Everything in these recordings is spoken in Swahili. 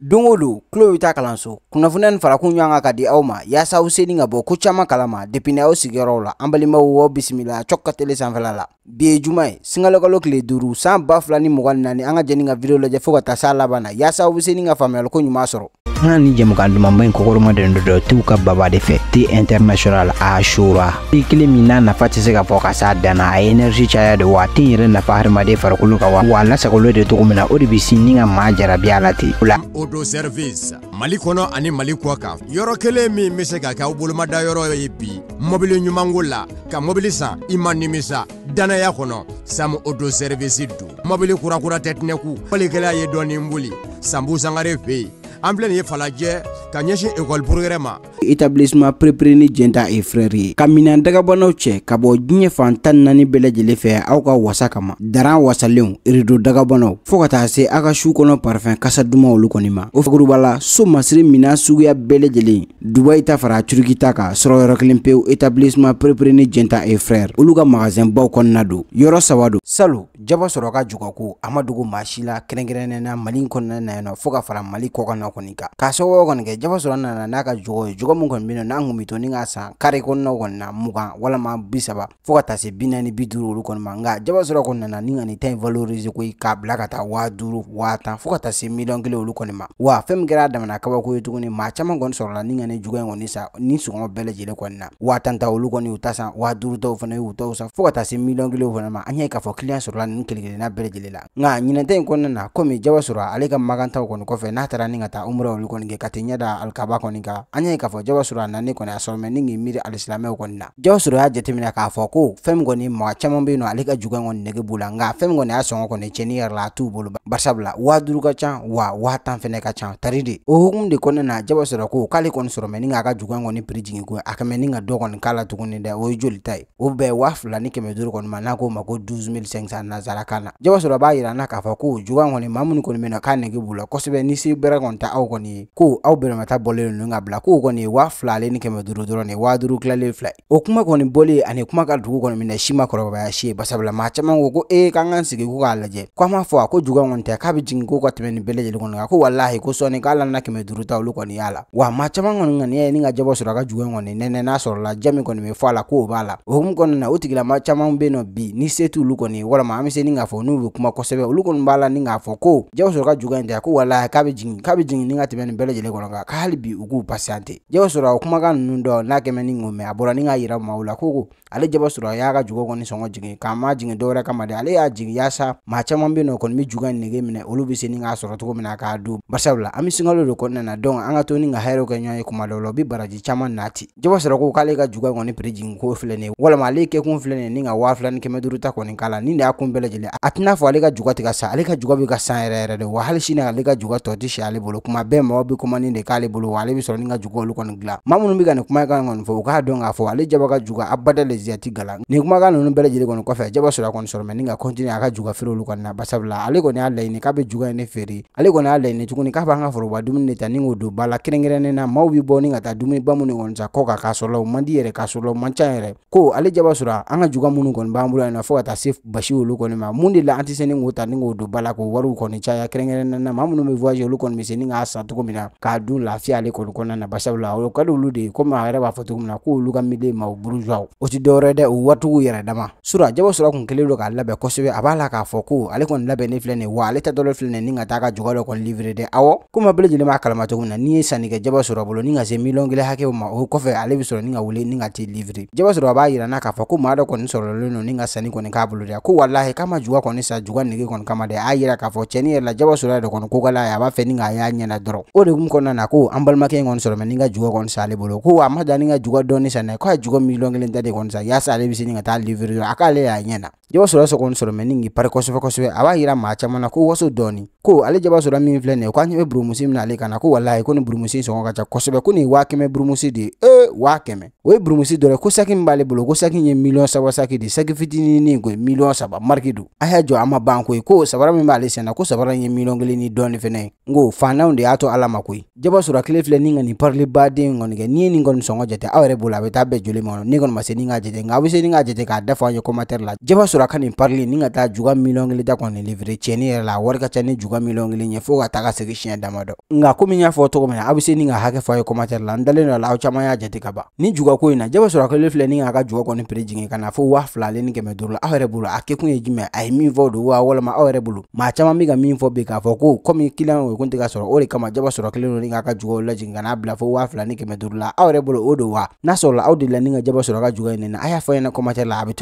don o don kulo bɛ taa kalanso kunnafoniya nin farakun ɲɔgɔn kan ka di aw ma yaasa aw seni ka bɔ ko caman kalama depi ni aw sigiyɔrɔw la an balimaw aw bisimila cɔk ka tele sanfɛla la bi ye juman ye singalokalo tile duuru san ba fila ni mɔgɔ ni naani an ka jɛni ka video lajɛ fɔɔ ka taa s'a laban na yaasa aw be seni ka faamuyaliko ɲuman sɔrɔ an ni jɛmukan dumanba ɲi kɔkɔrɔmaden dɔ dɔ t'u ka baba de fɛ t international a shora i kelen min n'a nafa tɛ se ka fɔ ka s'a danna a ye ɛnɛrisi caya de wa t yɛrɛ nafa hadamaden farikolo ka wa wa lasagolo de togo min na o de be sin ni ka maa jarabi a la ten do service mali kɔnɔ ani mali kɔ kan yɔrɔ kelen min be se ka kɛ aw bolomada yɔrɔ ye bi mɔbili ɲumanko la ka mɔbili san i ma nimisa dannaya kɔnɔ samu odo servisi don mɔbili kurakura tɛ tinɛku walikɛla ye dɔɔnin boli sanbu sangare fe yen an filɛ nin ye falajɛ ka ɲɛsin ekɔli poroyɛrɛ ma etablissement perepere ni jɛnta e frɛr ye ka minan dagabanaw cɛ ka bɔ diɲɛ fan tan naani bɛɛ lajɛlen fɛ aw ka wasa kama daran wasalenw rido dagabanaw fɔɔ ka taa se aw ka suu kɔnɔ kasa duman olu kɔni ma o figuruba la so masiri minan suguya bɛɛ lajɛlen dubayi ta fara turiki ta ka sɔrɔ yɔrɔ kelen pewu etablissement perepere ni jɛnta e frɛr olu ka magasin baw kɔnɔna don yɔrɔ saba don salo jaba sɔrɔ ka jugako a ma dogo maa si la kɛrɛnkɛrɛnnɛna mali na fɔɔ ka fara kan na kɔni kaso wo sababu kɔni kɛ jafa na n'a ka jugo jugo mun kon bino na ngumi to ni k'a kare kon no kon na mugan wala ma bisa ba ka ta se bina ni biduru ru kon kɔni ma nka jaba sɔrɔ kɔni nana ni ka nin ta in k'a blaka ta wa duru wa ta tan ta se miliyɔn kilo ru kon ma wa fem min da na ka ba ko yutu ni ma chama gon so na nin jogo jugo ngoni sa ni su sɔngɔ bɛɛ lajɛlen kon na wa ta ta olu kɔni y'u ta san waa duuru taw fana y'u taw sa fo ta taa se miliyɔn kelenw fana ma an y'a ye k'a fɔ kiliyan sɔrɔla nin na bele bɛɛ lajɛlen la nka ɲinata tay kon na ko komi jaba sɔrɔ ale ka maganta makantaw ko fe n'a taara ni ka ta umra olu kɔni kɛ ka tɛ ɲɛ da alikaba kɔni kan an k'a fɔ jawa sura nani kɔni a sɔrɔ mɛ ni k'i miiri alisilamɛw kɔni na jawa sura y'a jateminɛ k'a fɔ ko fɛn min kɔni mɔgɔ caman bɛ yen nɔ nege b'u la nka fɛn min kɔni y'a sɔngɔ kɔni tiɲɛni la a t'u bolo barisabula waa duuru ka ca wa waa tan fɛnɛ ka ca tari o hukumu de kɔnɔna na jaba sɔrɔ ko k'ale kɔni sɔrɔ mɛ ni k'a ka jugu kɔni piri ko a kɛmɛ ni ka dɔ kɔni k'a la o ye joli ta ye o bɛɛ waa fila ni kɛmɛ duuru kɔni ma n'a ma ko douze mille jaba sɔrɔ b'a yira na k'a fɔ ko jugu kɔni maa minnu kɔni na k'a nege b'u la kosɛbɛ ni se bɛrɛ kɔni ta aw kɔni ko aw bɛnbata bɔlen nu ka bila k'o kɔni wa fila ale ni kɛmɛ duuru dɔrɔn ni wa duuru kilalen fila ye o kuma kɔni bɔlen ani kuma ka dugu kɔni minɛ si ma kɔrɔbaya si ye basabula ma caman ko ko ee eh, k'an kan sigi ko k'a lajɛ ko an m'a fɔ a ko juga kɔni tɛ k'a bi jigin ko ka tɛmɛ nin bɛɛ lajɛlen kɔnɔ kan ko walahi ko sɔɔni k'ale nana kɛmɛ duuru ta olu kɔni y'a la wa maa caman kɔni ŋaniya ye ni ka jabɔ sɔrɔ a ka juga kɔni nɛnɛ n'a sɔrɔla jami kɔni bɛ fɔ a la k'o b'a la o hukumu kɔnɔna na o tigilama caman bɛ yen nɔ bi ni se t'olu kɔni walima an bɛ se ni k'a fɔ n'u bɛ kuma kosɛbɛ olu kɔni b'a la ni k'a fɔ ko jabɔ sɔrɔ ka juga in tɛ ko walahi k'a bɛ jigin k'a bɛ jigin sẽn ning a tɩ bɛ nin bɛɛ la jele bi ugu pasiante jaba sura o kumaga nunu n'a kɛmɛ ni ŋo mɛ a yira maw la ale jaba sura y'a ka jogo kɔni sɔngɔ jigin k'a ma jigin kama dɛ ale y'a jigin yaasa maa caman be nɔ kɔni be juga nege minɛ olu be se ni k'a sɔrɔ cogo k'a don barisabula an be siŋalo do kɔnɔna na dɔnk an to ni ka hɛrɛw kɛ kuma dɔ la o baraji caaman nati jaba sura ko k'ale ka juga kɔni piri ko filɛ nin walama ale kɛkun filɛ nin ni ka waa fila ni kɛmɛ duru ta kɔni k'a la a tɛn'a fɔ ale ka juga tɛ sa ale ka juga be ka san yɛrɛ yɛrɛ de wa hali sini ale ka juga tɔ tɛ si ale bolo kuma bɛɛ mɔgɔ bi komani de k'ale bolo wa ale bi sɔrɔ ni ka jugu olu kɔni gilan ma minnu bi ka nin kumakan kɔni fɔ u k'a dɔn k'a fɔ ale jaba ka juga abada le ziyati gala nin kumakan ninnu bɛɛ lajɛlen kɔni kɔfɛ jaba sɔrɔ a kɔni sɔrɔ mɛ ni ka kɔntiniye a ka juga feere olu kɔni na basabula ale kɔni y'a laɲini k'a be juga ye ne feere ale kɔni y'a laɲini tuguni k'a b'an ka foroba dumuni de ta ni k'o don ba la kɛrɛnkɛrɛnnen na maw bi bɔ ni ka taa dumuni ba minnu kɔni sa kɔ ka k'a sɔrɔla o man di yɛrɛ k'a sɔrɔla o man ca yɛrɛ ko ale jaba sɔrɔ an ka juga minnu kɔni b'an bolo yan nɔ fɔɔ ka taa se basi olu kɔni ma mun de la an tɛ se ni k'o ta ni k'o don ba la k'o wariw kɔni caya kɛrɛnkɛrɛnnen na ma minnu be voyage olu kɔni be se ni ka k'a san cogo min na k'a dun lafiya ale kɔni kɔnɔna na barisabula o ka di olu de ye komi a yɛrɛ b'a fɔ cogo min na k'olu ka miliyɔn ma o burujuwaw o ti dɔwɛrɛ dɛ o waritigiw yɛrɛ dama sura jabɔ sura kun kɛlen don k'a labɛn kosɛbɛ a b'a la k'a fɔ ko ale kɔni labɛnnen filɛ nin ye wa ale ta dɔ filɛ nin ni ka taa ka jɔgɔ dɔ kɔni livre dɛ awɔ komi bɛɛ lajɛlen b'a kalama cogo min na n'i ye sannikɛ jaba sɔrɔ bolo ni ka se miliyɔn kelen hakɛw ma o kɔfɛ ale bɛ sɔrɔ ni ka wele ni ka t'i livre jaba sɔrɔ a b'a yira n'a k'a fɔ ko maa dɔ kɔni sɔrɔlen don ni ka sanni kɔni k'a bolo dɛ ko walahi k'a ma juga kɔni sa juga nege kɔni kama dɛ a y'a yira k'a fɔ cɛnin yɛrɛ la jaba sɔrɔ yɛrɛ kɔni ko ka la a b'a fɛ ni k'a y'a ɲɛ ɲɛna dɔrɔn o de kun kɔnɔna na ko an balimakɛ in kɔni sɔrɔ mɛ ni ka jugu kɔni s'ale bolo ko a ma dan ni ka jugu dɔɔni sanna ko a jugu miliyɔn kelen ta de kɔni sa yaasa ale bɛ se ni ka taa livre dɔrɔn a k'ale y'a ɲɛ jɛgɛ sɔrɔ sɔgɔ ni sɔrɔ mɛ ni nin pari kosɛbɛ kosɛbɛ a b'a yira maa caman na ko waso dɔɔni ko ale jaba sɔrɔ min filɛ nin ye ko an ɲɛ bɛ burumusi min ale kan na ko walayi ko nin burumusi sɔngɔ ka ca kosɛbɛ ko nin ye waa kɛmɛ burumusi de ye ee eh, waa kɛmɛ o ye burumusi dɔ ye ko saki min b'ale bolo ko saki ye miliyɔn saba saki de saki fitinin ko ye miliyɔn saba mariki don a y'a jɔ a ma ban e, koyi ko sabara min b'ale sen na ko sabara in ye miliyɔn kelen ni dɔɔni fɛnɛ n ko fantanw de y'a to ala ma koyi jaba sɔrɔ kile filɛ ni ka nin parili baden kɔni kɛ n'i ye nin kɔni sɔngɔ jate aw yɛrɛ bolo a bɛ taa bɛɛ joli ma kɔnɔ ne kɔni ma se ni k'a jate nka a bɛ se ni k'a jate k'a dafa an ye kɔmatɛri la jaba sɔrɔ sura kan ka parli ni ka taa juga li da kon ni livre cheni la a cheni ka juga milong li ye fo ka ta ka se siɲɛ foto nka komi n y'a fɔ cogo min na a ni ko ma ter la y'a jati ka ba ni juga ko ina na jaba sura ko le fle ni k'a ka juga kɔni pere jigin ka na fo wa fla le ni me dur la bulu ake ye jime mi vo do wa wala ma yɛrɛ bulu, ma chama mi ga mi fo be k'a fo ko komi kiliyan o kun tɛ ka sɔrɔ o kama jaba sura kelen dɔ ni k'a ka jugaw la ka n'a bla fo wa fla ni me dur la bulu wa n'a so la aw la ni ka jaba sɔrɔ ka juga ni na fo y'a ko ma ter la abi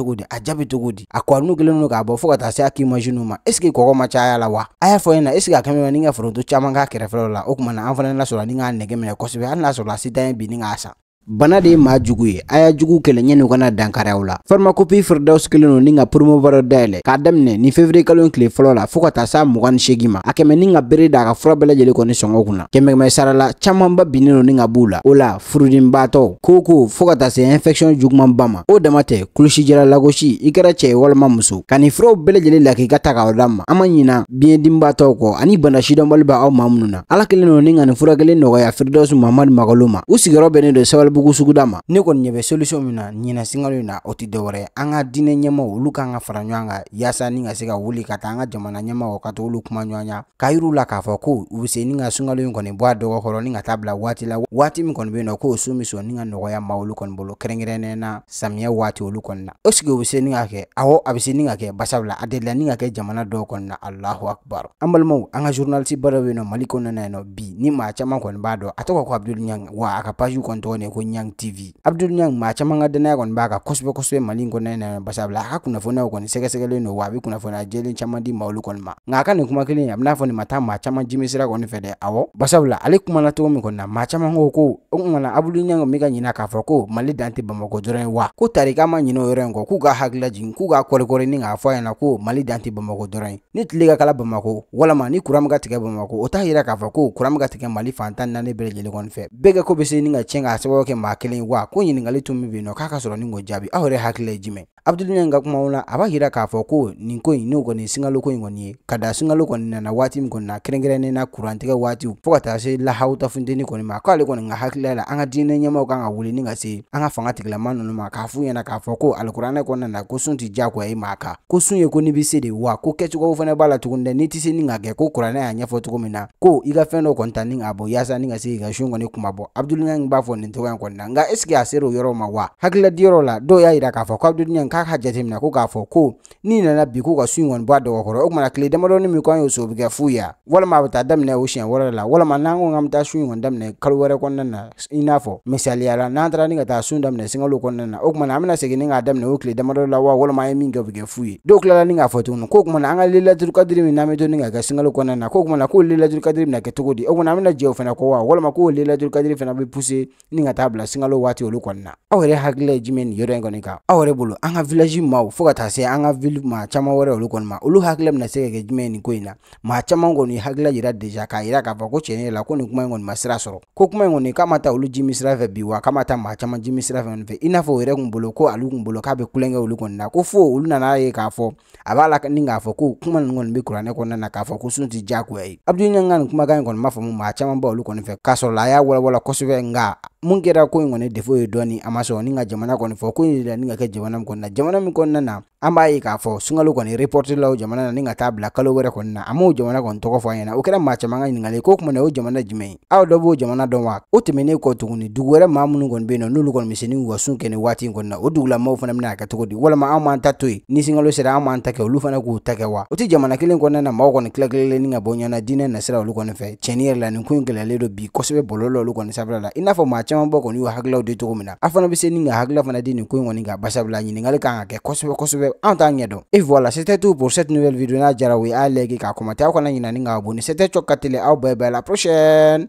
kɔrinu kelen do k'a bɔ fɔɔ ka taa se a kimaziniw ma eske kɔgɔ ma caya la wa a y'a fɔ ye na eske a kɛmɛ ma ni ka foronto caaman k'a kɛrɛfɛlaw la o kumana an fɛnɛ lasɔrɔla ni k'a nɛgɛ minɛ kosɛbɛ hali n'a sɔrɔla a se bi ni k'a san bana de ye maa jugu ye a y'a jugu kɛlɛ ɲɛni kana dankarayaw la farmakopi firdaws kelen no ni ka promovarɔ dayɛlɛ k'a daminɛ ni fevriye kalo tile fɔlɔ la fɔɔ ka taa s'a muga ni segi ma a kɛmɛ ni ka bere da a ka fura bɛlajɛle kɔni sɔngɔ kunna kɛmɛkɛmɛ sarala caamanba binnin no ni ka b'u la o la furudinbaatɔ koo ko fɔɔ ka taa se infɛctiɔn jugumanba ma o dama tɛ kulusijɛra lagosi i kɛra cɛ walima muso ka ni furaw bɛɛ lajɛlen la k'i ka ta k'aw da ma an ma ɲina biɲɛdinbaatɔw kɔ ani bana sidɔnbali b' aw ma minnu na ala kelen no ni ka nin furakelen nɔgɔya firdaws mamad magalo ma u sigiyɔrɔ bɛnnen don sabali bugu sugudama ne kɔni ɲɛ bɛ solution min na ɲinasingalo in na o tɛ dɔwɛrɛ ye an ka diinɛ ɲɛmaw olu kan ka fara ɲɔgɔn kan yaasa ni ka se ka wuli ka taa an ka jamana ɲɛmaw ka to olu kuma ɲɔgɔn ya k'a yiriw la k'a fɔ ko u bɛ se ni ka sunkalo in kɔni bɔ a dɔgɔ kɔrɔ ni ka taa bila waati la waati min kɔni bɛ yen nɔ k'o sun bɛ sɔn ni ka nɔgɔya ma olu kɔni bolo kɛrɛnkɛrɛnnen na samiyɛ waati olu kɔni na o sigi o bɛ se ni ka kɛ awɔ a bɛ se ni ka kɛ basabula a delila ni ka kɛ jamana dɔw kɔni na alahu akbar an balimaw an ka journaliste ba dɔ bɛ yen nɔ mali kɔnɔna na yen nɔ bi ni maa caman kɔni b'a dɔn a tɔgɔ ko abudulu ɲangi wa a ka page kɔni tɔgɔ de ko nyang tv abdul nyang ma chama nga dena gon baga kosbe kosbe malingo na na basa bla ka kuna fona gon sege sege le no wa bi kuna fona jeli chama di maulu kon ma nga ka kuma kile ya na mata ma chama jimi sira gon fede awo basa bla ale kuma na to mi kon na ma chama ngo ko ngana abdul nyang mi ga nyina ka fo mali dante bamako dore wa ko tarika ma nyino yore ngo ku ga hagla jin ku ga kore kore ni nga fo yana ko mali dante bamako dore ni tile ka kala bamako wala ma ni kuram ga tige bamako o ta hira ka fo ko kuram ga tige mali fantan na ne bele jeli gon fe bega ko be se ni nga chenga sabo ke maa kelen wa ko ɲiningali tun min bɛ yen nɔ k'a ka sɔrɔ ni o jaabi aw yɛrɛ hakilila ye jumɛn abdul ɲa ka kumaw la a b'a yira k'a fɔ ko ni ko ni singa kɔni sinkalo ko in kɔni ye ka da sinkalo kɔni na waati min kɔni na kɛrɛnkɛrɛnnen na kurantigɛ waatiw fɔɔ ka taa se ni ko ni ma ko ni ka hakilila la an ka diinɛ ɲɛmaw kan ka wuli ni ka se anga fanga tigilama manu ma k'a f'u ɲɛna k'a fɔ ko alikuranɛ ko na ko sun ti diyagoya e maa kan ko sun ye ko ni be se de wa ko kɛcogow ko b'a la tuguni dɛ n'i tɛ se ni nga ge ko kuranɛ y'a ɲɛfɔ cogo min na ko i ka fɛn dɔ kɔni ta ni ka bɔ yaasa ni ka se ka sun ni kuma bɔ abdul ɲa b'a fo ni to ko na nga eske asero yoro ma wa hakililadiyɔrɔ la do y'a yira k'a fɔ ko abdul ɲa kak ha na ku k'a fɔ ko n'i na bi k'u ka su in kɔni bɔ a dɔgɔkɔrɔ o kumana tile damadɔni min ko an y'o so o bɛ kɛ fu ya walima a bɛ taa daminɛ o siɲɛ wala la wala ma ko k'an bɛ taa su in kɔni daminɛ kalo wɛrɛ kɔnɔna na i n'a fɔ misaliya la n'an taara ni ka taa sun daminɛ sunkalo kɔnɔna na o kumana an bɛna segin ni k'a daminɛ o tile damadɔ la wa walima an ye min kɛ o bɛ kɛ fu ye dɔw tilala ni k'a fɔ tuguni ko kumana an ka lelaturukadiri kadiri min mi bɛ to ni ga kɛ sunkalo kɔnɔna na ko na k'o lelaturukadiri kadiri bɛna kɛ cogo di o na an bɛna jɛ o fana kɔ wa walima k'o lelaturukadiri kadiri fana bi puse ni ka taa bila wati waati olu kon na yɛrɛ hakilila ye jumɛn nin yɔrɔ in kɔni kan aw yɛrɛ bolo an ka village maaw fo ka taa se an ka ville maa caman wɛrɛ olu kɔni ma olu hakilila bɛna se ka kɛ jumɛn nin ko in na maa caman kɔni ye hakilila yira deja k'a yira k'a fɔ ko tiɲɛ yɛrɛ la ko nin kuma in kɔni ma sira sɔrɔ ko kuma in kɔni k'a ma taa olu jimi sira fɛ bi wa k'a ma taa maa caman jimi sira fɛ fɛ i n'a fɔ o yɛrɛ kun bolo ko ale kun bolo k'a bɛ kulonkɛ olu kɔni na ko fo olu nana ye k'a fɔ a b'a la ni k'a fɔ ko kuma nin kɔni bɛ kuranɛ kɔnɔna na k'a fɔ ko sun tɛ diyagoya ye abudu ɲɛnga nin kumakan in kɔni ma faamu maa caman ba olu kɔni fɛ k'a sɔrɔ la a y'a walawala kosɛbɛ nka mungera ko ngone kɔni ye ye dɔɔni a jamana kɔni fɔ ko in de ni jamana min na jamana min kɔnɔna na an b'a ye k'a fɔ sunkalo kɔni reporte la jamana na ni ka taa bila kalo wɛrɛ kɔni na an m'o jamana kɔni tɔgɔ fɔ an ɲɛna o kɛra maa caman ka ɲiningali ko kuma na o jamana jumɛn aw dɔ b'o jamana dɔn wa o tɛmɛnen kɔ tuguni dugu wɛrɛ maa minnu kɔni bɛ yen nɔ n'olu kɔni bɛ se ni sun kɛ ni waati in kɔni na o dugulamaw fana bɛna kɛ cogo di walama an m'an ta to yen ni sunkalo sera an m'an ta kɛ olu fana k'u ta kɛ wa o tɛ jamana kelen kɔnɔna na maaw kɔni tila tilalenni ka bɔ ɲɔgɔnna diinɛ nasira olu kɔni fɛ tiɲɛni yɛrɛ la nin ko in gɛlɛyalen do bi kosɛbɛ bɔlɔlɔ olu kɔni sanfɛla la i n'a fɔ maa caman bɔ kɔni y' hakililaw de togo min na a fana be se ni ka hakilila fana di nin ko in kɔni kan basabula ɲininkali kan ka kɛ kosɛbɛ kosɛbɛ en t'a ɲɛdɔn et voilà c'était tout pour cette nouvelle vidéo n'a jara o ye a like k'a commenter aw kana na ni k'aw abonné c'était cɔk ka tele aw bɛɛ la prochaine